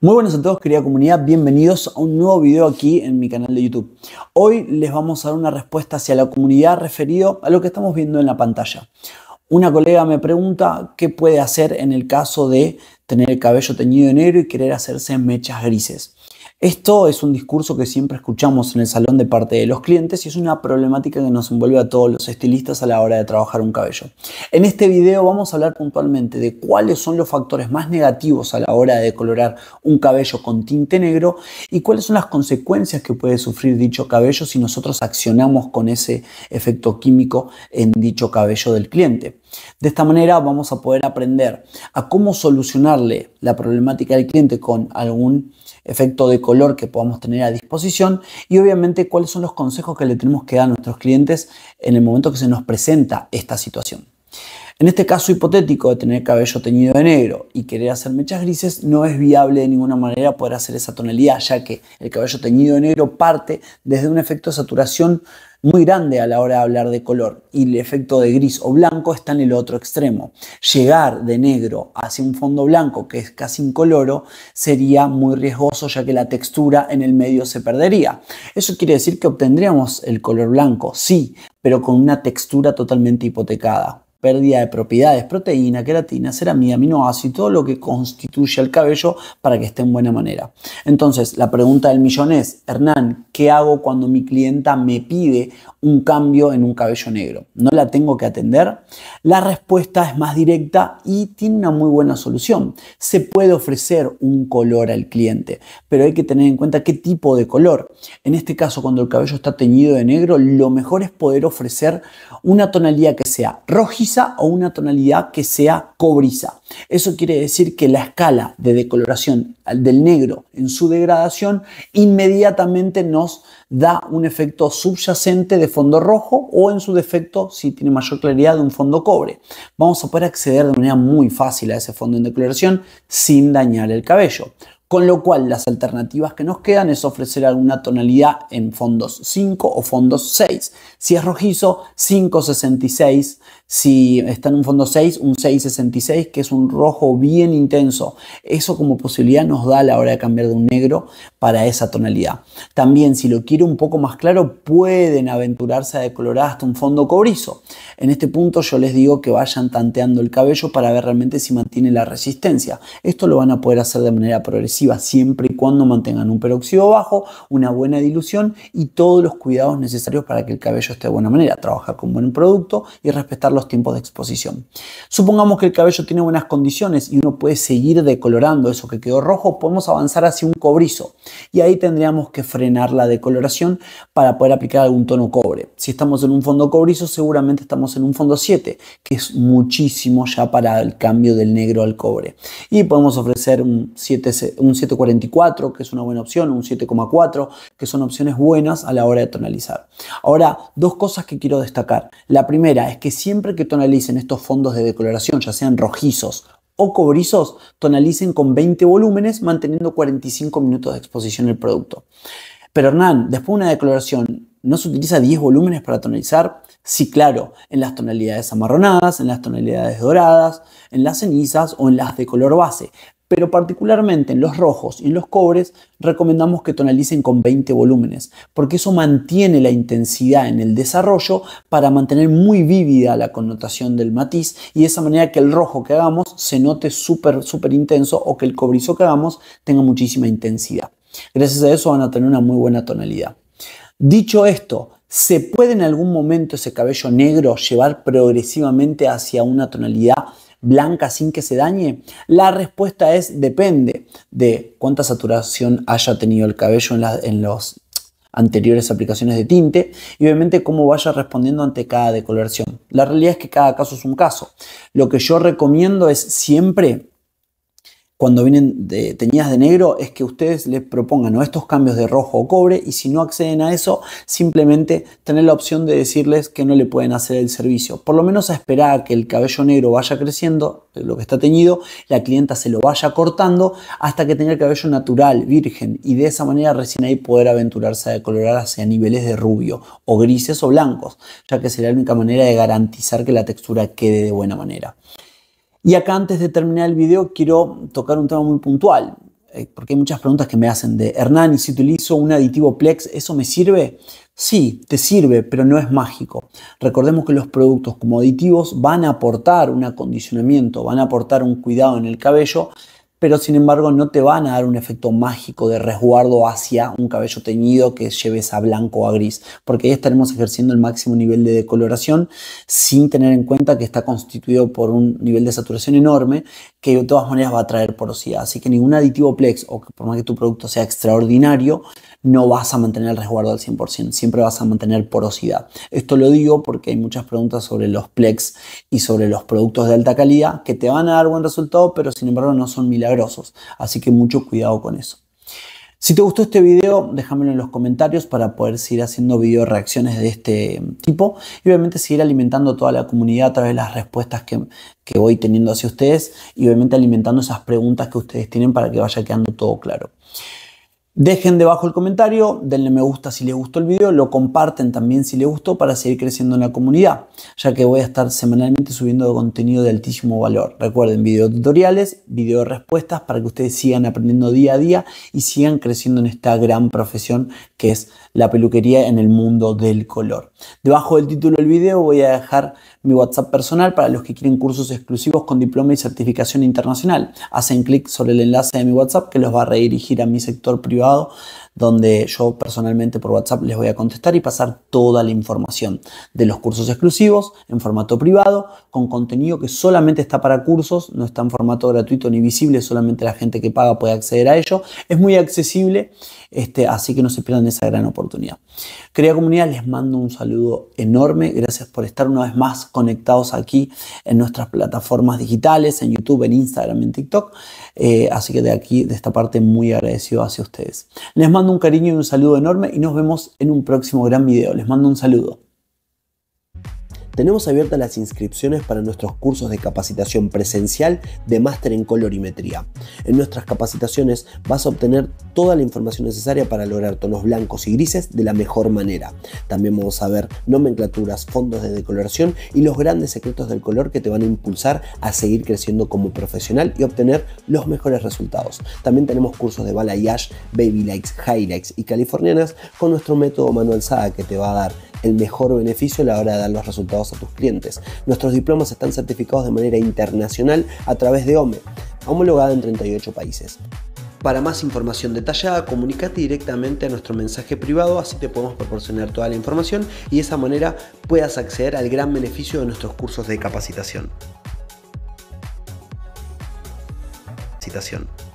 Muy buenos a todos, querida comunidad. Bienvenidos a un nuevo video aquí en mi canal de YouTube. Hoy les vamos a dar una respuesta hacia la comunidad referido a lo que estamos viendo en la pantalla. Una colega me pregunta qué puede hacer en el caso de tener el cabello teñido de negro y querer hacerse mechas grises. Esto es un discurso que siempre escuchamos en el salón de parte de los clientes y es una problemática que nos envuelve a todos los estilistas a la hora de trabajar un cabello. En este video vamos a hablar puntualmente de cuáles son los factores más negativos a la hora de colorar un cabello con tinte negro y cuáles son las consecuencias que puede sufrir dicho cabello si nosotros accionamos con ese efecto químico en dicho cabello del cliente. De esta manera vamos a poder aprender a cómo solucionarle la problemática del cliente con algún efecto de color que podamos tener a disposición y obviamente cuáles son los consejos que le tenemos que dar a nuestros clientes en el momento que se nos presenta esta situación. En este caso hipotético de tener cabello teñido de negro y querer hacer mechas grises, no es viable de ninguna manera poder hacer esa tonalidad, ya que el cabello teñido de negro parte desde un efecto de saturación muy grande a la hora de hablar de color y el efecto de gris o blanco está en el otro extremo. Llegar de negro hacia un fondo blanco que es casi incoloro sería muy riesgoso ya que la textura en el medio se perdería. Eso quiere decir que obtendríamos el color blanco, sí, pero con una textura totalmente hipotecada pérdida de propiedades, proteína, queratina, ceramida, aminoácidos, todo lo que constituye el cabello para que esté en buena manera. Entonces, la pregunta del millón es, Hernán, ¿qué hago cuando mi clienta me pide un cambio en un cabello negro? ¿No la tengo que atender? La respuesta es más directa y tiene una muy buena solución. Se puede ofrecer un color al cliente, pero hay que tener en cuenta qué tipo de color. En este caso, cuando el cabello está teñido de negro, lo mejor es poder ofrecer una tonalidad que sea rojiza, o una tonalidad que sea cobriza. Eso quiere decir que la escala de decoloración del negro en su degradación inmediatamente nos da un efecto subyacente de fondo rojo o en su defecto, si tiene mayor claridad, de un fondo cobre. Vamos a poder acceder de manera muy fácil a ese fondo en decoloración sin dañar el cabello. Con lo cual, las alternativas que nos quedan es ofrecer alguna tonalidad en fondos 5 o fondos 6. Si es rojizo, 566. Si está en un fondo 6, un 666, que es un rojo bien intenso. Eso como posibilidad nos da a la hora de cambiar de un negro para esa tonalidad. También, si lo quiere un poco más claro, pueden aventurarse a decolorar hasta un fondo cobrizo. En este punto yo les digo que vayan tanteando el cabello para ver realmente si mantiene la resistencia. Esto lo van a poder hacer de manera progresiva siempre y cuando mantengan un peróxido bajo, una buena dilución y todos los cuidados necesarios para que el cabello esté de buena manera, trabajar con buen producto y respetar los tiempos de exposición. Supongamos que el cabello tiene buenas condiciones y uno puede seguir decolorando eso que quedó rojo, podemos avanzar hacia un cobrizo y ahí tendríamos que frenar la decoloración para poder aplicar algún tono cobre. Si estamos en un fondo cobrizo, seguramente estamos en un fondo 7, que es muchísimo ya para el cambio del negro al cobre. Y podemos ofrecer un 7, un un 7,44, que es una buena opción, un 7,4, que son opciones buenas a la hora de tonalizar. Ahora, dos cosas que quiero destacar. La primera es que siempre que tonalicen estos fondos de decoloración, ya sean rojizos o cobrizos, tonalicen con 20 volúmenes, manteniendo 45 minutos de exposición el producto. Pero Hernán, después de una decoloración, ¿no se utiliza 10 volúmenes para tonalizar? Sí, claro, en las tonalidades amarronadas, en las tonalidades doradas, en las cenizas o en las de color base pero particularmente en los rojos y en los cobres recomendamos que tonalicen con 20 volúmenes, porque eso mantiene la intensidad en el desarrollo para mantener muy vívida la connotación del matiz y de esa manera que el rojo que hagamos se note súper, súper intenso o que el cobrizo que hagamos tenga muchísima intensidad. Gracias a eso van a tener una muy buena tonalidad. Dicho esto, ¿se puede en algún momento ese cabello negro llevar progresivamente hacia una tonalidad blanca sin que se dañe? La respuesta es depende de cuánta saturación haya tenido el cabello en, las los anteriores aplicaciones de tinte y obviamente cómo vaya respondiendo ante cada decoloración. La realidad es que cada caso es un caso. Lo que yo recomiendo es siempre cuando vienen de, teñidas de negro es que ustedes les propongan estos cambios de rojo o cobre y si no acceden a eso, simplemente tener la opción de decirles que no le pueden hacer el servicio. Por lo menos a esperar a que el cabello negro vaya creciendo, lo que está teñido, la clienta se lo vaya cortando hasta que tenga el cabello natural, virgen y de esa manera recién ahí poder aventurarse a decolorar hacia niveles de rubio o grises o blancos, ya que será la única manera de garantizar que la textura quede de buena manera. Y acá antes de terminar el video quiero tocar un tema muy puntual, eh, porque hay muchas preguntas que me hacen de Hernán, ¿y si utilizo un aditivo Plex, eso me sirve? Sí, te sirve, pero no es mágico. Recordemos que los productos como aditivos van a aportar un acondicionamiento, van a aportar un cuidado en el cabello pero sin embargo no te van a dar un efecto mágico de resguardo hacia un cabello teñido que lleves a blanco o a gris, porque ahí estaremos ejerciendo el máximo nivel de decoloración sin tener en cuenta que está constituido por un nivel de saturación enorme que de todas maneras va a traer porosidad. Así que ningún aditivo Plex o por más que tu producto sea extraordinario, no vas a mantener el resguardo al 100%, siempre vas a mantener porosidad. Esto lo digo porque hay muchas preguntas sobre los Plex y sobre los productos de alta calidad que te van a dar buen resultado, pero sin embargo no son milagros Así que mucho cuidado con eso. Si te gustó este video, déjamelo en los comentarios para poder seguir haciendo video reacciones de este em, tipo y obviamente seguir alimentando a toda la comunidad a través de las respuestas que, que voy teniendo hacia ustedes y obviamente alimentando esas preguntas que ustedes tienen para que vaya quedando todo claro. Dejen debajo el comentario, denle me gusta si les gustó el video, lo comparten también si les gustó para seguir creciendo en la comunidad, ya que voy a estar semanalmente subiendo contenido de altísimo valor. Recuerden, video tutoriales, video respuestas para que ustedes sigan aprendiendo día a día y sigan creciendo en esta gran profesión que es la peluquería en el mundo del color. Debajo del título del video voy a dejar mi WhatsApp personal para los que quieren cursos exclusivos con diploma y certificación internacional. Hacen clic sobre el enlace de mi WhatsApp que los va a redirigir a mi sector privado Portugal donde yo personalmente por WhatsApp les voy a contestar y pasar toda la información de los cursos exclusivos en formato privado, con contenido que solamente está para cursos, no está en formato gratuito ni visible, solamente la gente que paga puede acceder a ello. Es muy accesible, este, así que no se pierdan esa gran oportunidad. Querida comunidad, les mando un saludo enorme, gracias por estar una vez más conectados aquí en nuestras plataformas digitales, en YouTube, en Instagram, en TikTok. Eh, así que de aquí, de esta parte, muy agradecido hacia ustedes. Les mando un cariño y un saludo enorme y nos vemos en un próximo gran video. Les mando un saludo tenemos abiertas las inscripciones para nuestros cursos de capacitación presencial de máster en colorimetría. En nuestras capacitaciones vas a obtener toda la información necesaria para lograr tonos blancos y grises de la mejor manera. También vamos a ver nomenclaturas, fondos de decoloración y los grandes secretos del color que te van a impulsar a seguir creciendo como profesional y obtener los mejores resultados. También tenemos cursos de balayage, baby lights, highlights y californianas con nuestro método Manuel que te va a dar el mejor beneficio a la hora de dar los resultados a tus clientes. Nuestros diplomas están certificados de manera internacional a través de OME, homologada en 38 países. Para más información detallada, comunícate directamente a nuestro mensaje privado, así te podemos proporcionar toda la información y de esa manera puedas acceder al gran beneficio de nuestros cursos de capacitación. Citación.